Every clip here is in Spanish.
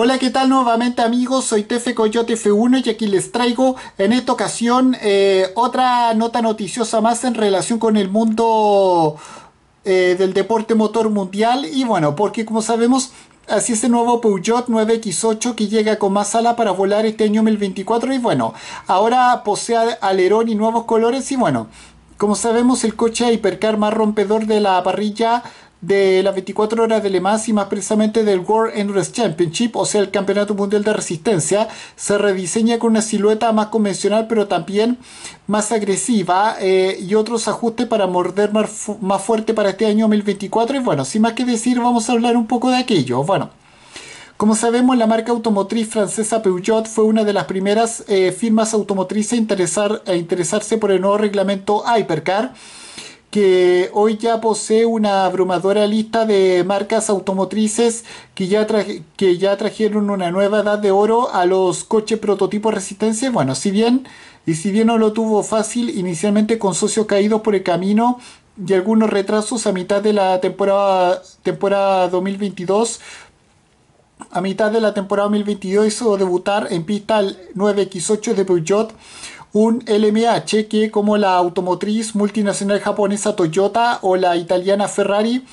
Hola, ¿qué tal nuevamente amigos? Soy Tefe Coyote F1 y aquí les traigo en esta ocasión eh, otra nota noticiosa más en relación con el mundo eh, del deporte motor mundial y bueno, porque como sabemos así es el nuevo Peugeot 9X8 que llega con más ala para volar este año 2024 y bueno, ahora posee alerón y nuevos colores y bueno, como sabemos el coche hipercar más rompedor de la parrilla de las 24 horas de Le Mans y más precisamente del World Endurance Championship, o sea, el Campeonato Mundial de Resistencia, se rediseña con una silueta más convencional pero también más agresiva eh, y otros ajustes para morder más, fuerte para este año 2024 y bueno, sin más que decir vamos a hablar un poco de aquello. Bueno, como sabemos, la marca automotriz francesa Peugeot fue una de las primeras eh, firmas automotrices a interesarse por el nuevo reglamento Hypercar que hoy ya posee una abrumadora lista de marcas automotrices que ya, que ya trajeron una nueva edad de oro a los coches prototipos resistencia. Bueno, si bien, y si bien no lo tuvo fácil inicialmente con socios caídos por el camino y algunos retrasos a mitad de la temporada, temporada 2022, a mitad de la temporada 2022 hizo debutar en pista el 9X8 de Peugeot un LMH que como la automotriz multinacional japonesa Toyota o la italiana Ferrari,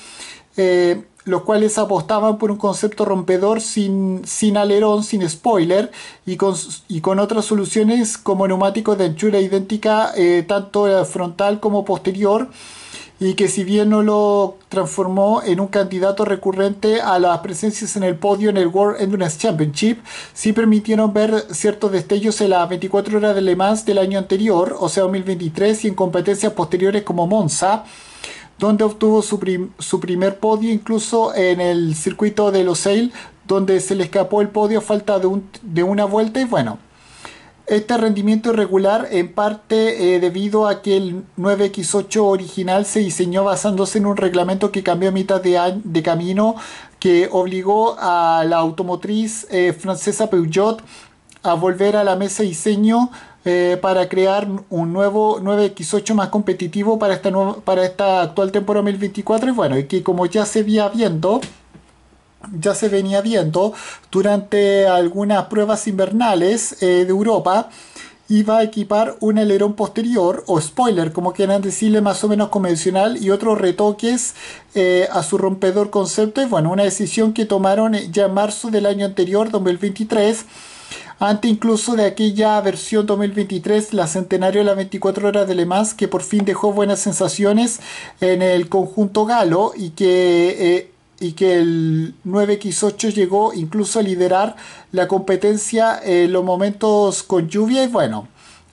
eh, los cuales apostaban por un concepto rompedor sin, alerón, sin spoiler, y con, otras soluciones como neumáticos de anchura idéntica, eh, tanto frontal como posterior, y que si bien no lo transformó en un candidato recurrente a las presencias en el podio en el World Endurance Championship, sí permitieron ver ciertos destellos en las 24 horas de Le Mans del año anterior, o sea 2023, y en competencias posteriores como Monza, donde obtuvo su, primer podio incluso en el circuito de Los Losail, donde se le escapó el podio a falta de una vuelta y bueno, este rendimiento irregular en parte eh, debido a que el 9X8 original se diseñó basándose en un reglamento que cambió a mitad de, camino que obligó a la automotriz eh, francesa Peugeot a volver a la mesa de diseño eh, para crear un nuevo 9X8 más competitivo para esta, para esta actual temporada 2024 y bueno, y que como ya se había viendo ya se venía viendo durante algunas pruebas invernales eh, de Europa iba a equipar un alerón posterior o spoiler, como quieran decirle, más o menos convencional y otros retoques eh, a su rompedor concepto. Y bueno, una decisión que tomaron ya en marzo del año anterior, 2023, antes incluso de aquella versión 2023, la centenario de las 24 horas de Le Mans, que por fin dejó buenas sensaciones en el conjunto galo y que... Eh, y que el 9X8 llegó incluso a liderar la competencia en los momentos con lluvia y bueno,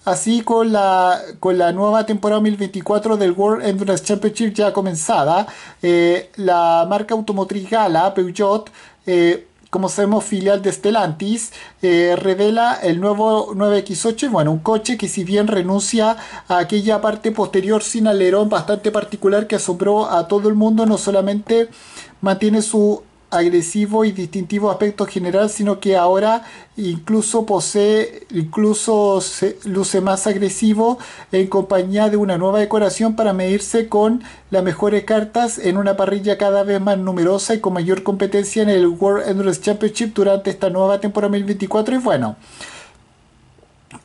así con la, con la nueva temporada 2024 del World Endurance Championship ya comenzada, eh, la marca automotriz Gala, Peugeot, eh, como sabemos, filial de Stellantis, eh, revela el nuevo 9X8, bueno, un coche que si bien renuncia a aquella parte posterior sin alerón bastante particular que asombró a todo el mundo, no solamente mantiene su agresivo y distintivo aspecto general, sino que ahora incluso posee, incluso luce más agresivo en compañía de una nueva decoración para medirse con las mejores cartas en una parrilla cada vez más numerosa y con mayor competencia en el World Endurance Championship durante esta nueva temporada 2024 y bueno,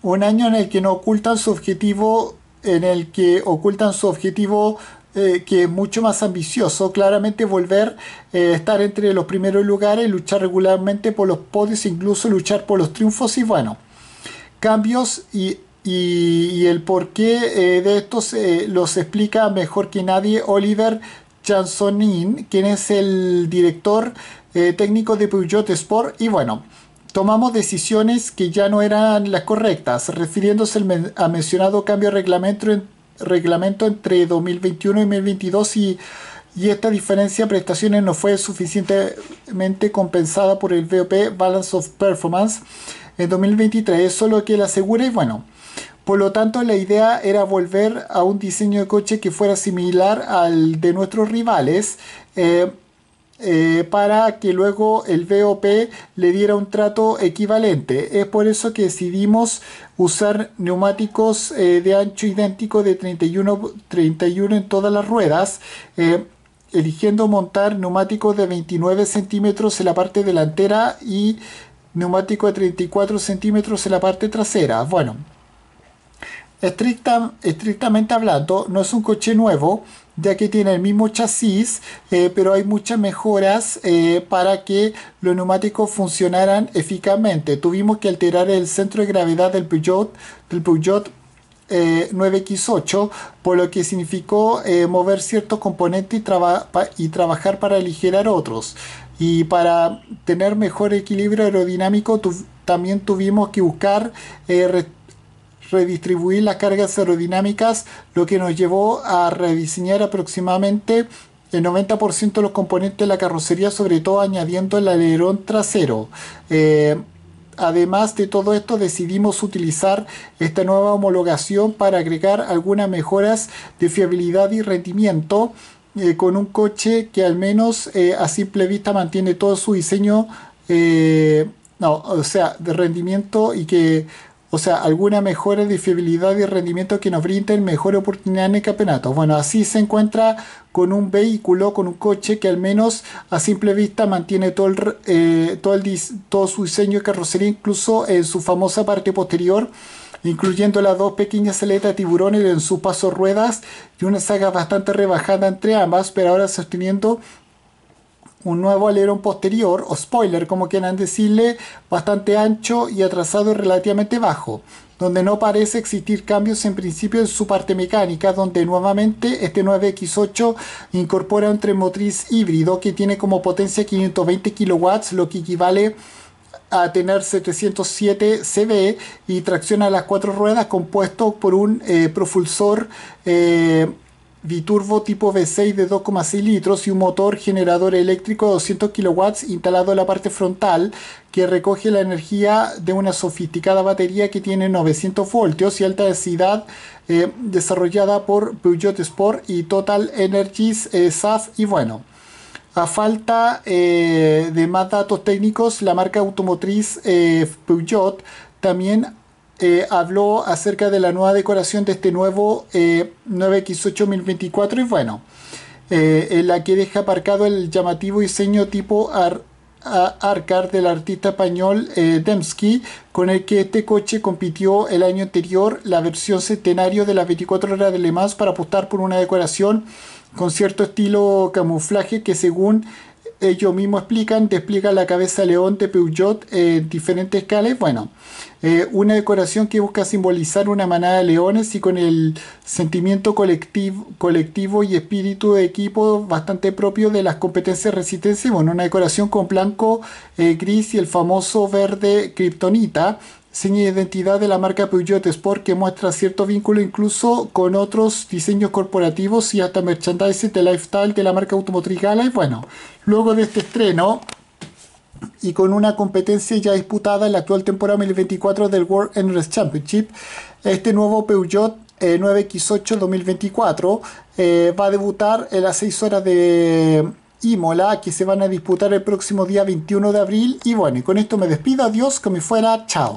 un año en el que no ocultan su objetivo en el que ocultan su objetivo eh, que es mucho más ambicioso, claramente volver a eh, estar entre los primeros lugares, luchar regularmente por los podios, incluso luchar por los triunfos y bueno, cambios y, el porqué eh, de estos los explica mejor que nadie Oliver Chansonin quien es el director técnico de Peugeot Sport y bueno, tomamos decisiones que ya no eran las correctas, refiriéndose al mencionado cambio de reglamento reglamento entre 2021 y 2022 y, esta diferencia de prestaciones no fue suficientemente compensada por el BOP Balance of Performance en 2023. Eso es lo que la asegura y bueno. Por lo tanto, la idea era volver a un diseño de coche que fuera similar al de nuestros rivales. Eh, eh, para que luego el VOP le diera un trato equivalente. Es por eso que decidimos usar neumáticos eh, de ancho idéntico de 31, 31 en todas las ruedas. Eh, eligiendo montar neumáticos de 29 centímetros en la parte delantera y neumático de 34 centímetros en la parte trasera. Bueno, estrictamente hablando, no es un coche nuevo, ya que tiene el mismo chasis, eh, pero hay muchas mejoras eh, para que los neumáticos funcionaran eficazmente. Tuvimos que alterar el centro de gravedad del Peugeot, del Peugeot 9X8, eh, por lo que significó mover ciertos componentes y, y, trabajar para aligerar otros. Y para tener mejor equilibrio aerodinámico también tuvimos que buscar eh, redistribuir las cargas aerodinámicas, lo que nos llevó a rediseñar aproximadamente el 90% de los componentes de la carrocería, sobre todo añadiendo el alerón trasero. Eh, además de todo esto, decidimos utilizar esta nueva homologación para agregar algunas mejoras de fiabilidad y rendimiento eh, con un coche que al menos eh, a simple vista mantiene todo su diseño, o sea, de rendimiento y que o sea, alguna mejora de fiabilidad y rendimiento que nos el mejor oportunidad en el campeonato. Bueno, así se encuentra con un vehículo, con un coche que al menos a simple vista mantiene todo, eh, todo, su diseño de carrocería, incluso en su famosa parte posterior, incluyendo las dos pequeñas aletas tiburones en sus paso ruedas y una saga bastante rebajada entre ambas, pero ahora sosteniendo un nuevo alerón posterior o spoiler como quieran decirle bastante ancho y atrasado relativamente bajo donde no parece existir cambios en principio en su parte mecánica, donde nuevamente este 9X8 incorpora un tren motriz híbrido que tiene como potencia 520 kW, lo que equivale a tener 707 CV y tracciona las cuatro ruedas compuesto por un eh, propulsor eh, biturbo tipo V6 de 2,6 litros y un motor generador eléctrico de 200 kW instalado en la parte frontal que recoge la energía de una sofisticada batería que tiene 900 voltios y alta densidad eh, desarrollada por Peugeot Sport y Total Energies sas eh, y bueno. A falta eh, de más datos técnicos, la marca automotriz Peugeot también eh, habló acerca de la nueva decoración de este nuevo 9 eh, x 8024 y bueno, eh, en la que deja aparcado el llamativo diseño tipo ar, Arcar del artista español Dembski, con el que este coche compitió el año anterior la versión centenario de las 24 horas de Le Mans para apostar por una decoración con cierto estilo camuflaje que según ellos mismos explican, explica la cabeza león de Peugeot en diferentes escalas. Bueno, eh, una decoración que busca simbolizar una manada de leones y con el sentimiento colectivo, colectivo y espíritu de equipo bastante propio de las competencias resistencia. Bueno, una decoración con blanco, eh, gris y el famoso verde kriptonita seña de identidad de la marca Peugeot Sport que muestra cierto vínculo incluso con otros diseños corporativos y hasta merchandising de lifestyle de la marca automotriz Gala. Y bueno, luego de este estreno y con una competencia ya disputada en la actual temporada 2024 del World Endurance Championship, este nuevo Peugeot 9X8 eh, 2024 eh, va a debutar en las 6 horas de Imola que se van a disputar el próximo día 21 de abril y bueno, y con esto me despido, adiós, que me fuera, chao.